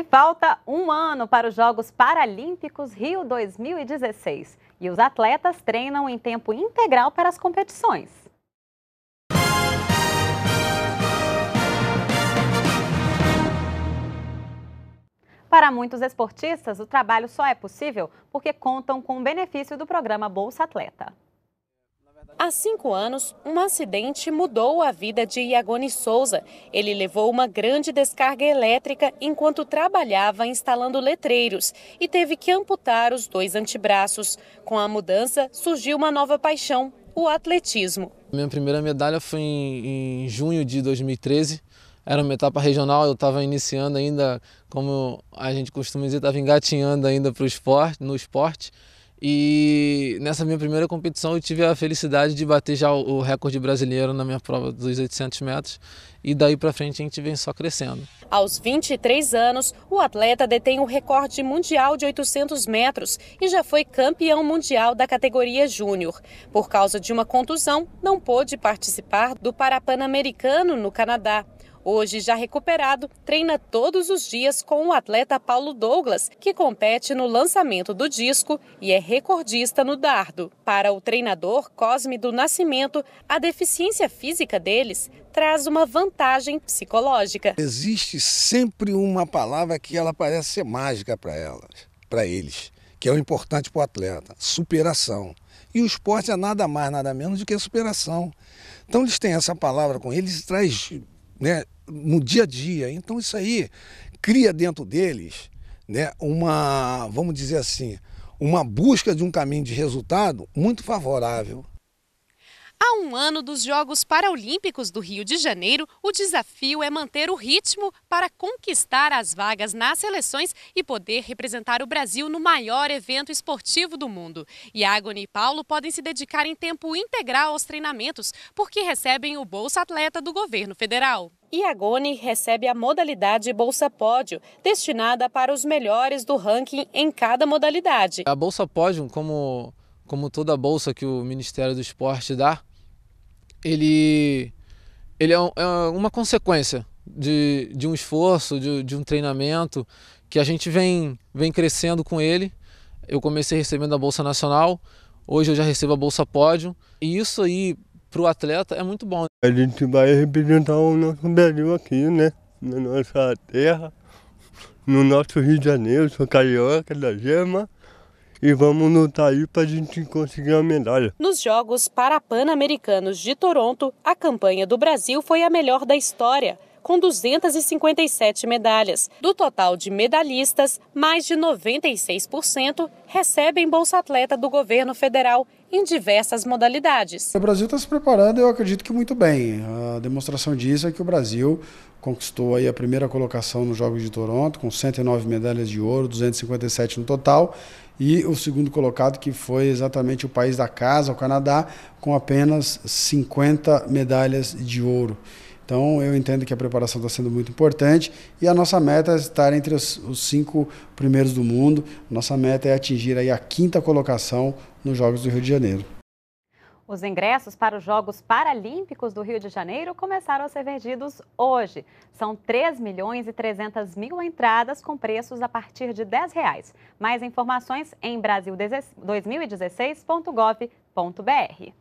E falta um ano para os Jogos Paralímpicos Rio 2016 e os atletas treinam em tempo integral para as competições. Para muitos esportistas, o trabalho só é possível porque contam com o benefício do programa Bolsa Atleta. Há cinco anos, um acidente mudou a vida de Iagoni Souza. Ele levou uma grande descarga elétrica enquanto trabalhava instalando letreiros e teve que amputar os dois antebraços. Com a mudança, surgiu uma nova paixão, o atletismo. Minha primeira medalha foi em, em junho de 2013. Era uma etapa regional, eu estava iniciando ainda, como a gente costuma dizer, estava engatinhando ainda para esporte, no esporte. E nessa minha primeira competição eu tive a felicidade de bater já o recorde brasileiro na minha prova dos 800 metros e daí para frente a gente vem só crescendo. Aos 23 anos, o atleta detém o recorde mundial de 800 metros e já foi campeão mundial da categoria júnior. Por causa de uma contusão, não pôde participar do Parapanamericano no Canadá. Hoje, já recuperado, treina todos os dias com o atleta Paulo Douglas, que compete no lançamento do disco e é recordista no dardo. Para o treinador Cosme do Nascimento, a deficiência física deles traz uma vantagem psicológica. Existe sempre uma palavra que ela parece ser mágica para elas, para eles, que é o importante para o atleta: superação. E o esporte é nada mais, nada menos do que a superação. Então eles têm essa palavra com eles e traz né, no dia a dia. Então isso aí cria dentro deles né, uma, vamos dizer assim, uma busca de um caminho de resultado muito favorável. Há um ano dos Jogos Paralímpicos do Rio de Janeiro, o desafio é manter o ritmo para conquistar as vagas nas seleções e poder representar o Brasil no maior evento esportivo do mundo. Iagone e Paulo podem se dedicar em tempo integral aos treinamentos, porque recebem o Bolsa Atleta do governo federal. Iagone recebe a modalidade Bolsa Pódio, destinada para os melhores do ranking em cada modalidade. A Bolsa Pódio, como como toda bolsa que o Ministério do Esporte dá, ele, ele é, é uma consequência de, de um esforço, de, de um treinamento que a gente vem, vem crescendo com ele. Eu comecei recebendo a Bolsa Nacional, hoje eu já recebo a Bolsa Pódio, e isso aí para o atleta é muito bom. A gente vai representar o nosso Brasil aqui, né? Na nossa terra, no nosso Rio de Janeiro, sou carioca da Gema e vamos lutar aí para a gente conseguir uma medalha. Nos Jogos Parapan-Americanos de Toronto, a campanha do Brasil foi a melhor da história com 257 medalhas. Do total de medalhistas, mais de 96% recebem Bolsa Atleta do governo federal em diversas modalidades. O Brasil está se preparando, eu acredito que muito bem. A demonstração disso é que o Brasil conquistou aí a primeira colocação nos Jogos de Toronto, com 109 medalhas de ouro, 257 no total, e o segundo colocado, que foi exatamente o país da casa, o Canadá, com apenas 50 medalhas de ouro. Então, eu entendo que a preparação está sendo muito importante e a nossa meta é estar entre os, os cinco primeiros do mundo. Nossa meta é atingir aí a quinta colocação nos Jogos do Rio de Janeiro. Os ingressos para os Jogos Paralímpicos do Rio de Janeiro começaram a ser vendidos hoje. São 3 milhões e 300 mil entradas com preços a partir de R$ 10. Reais. Mais informações em brasil2016.gov.br.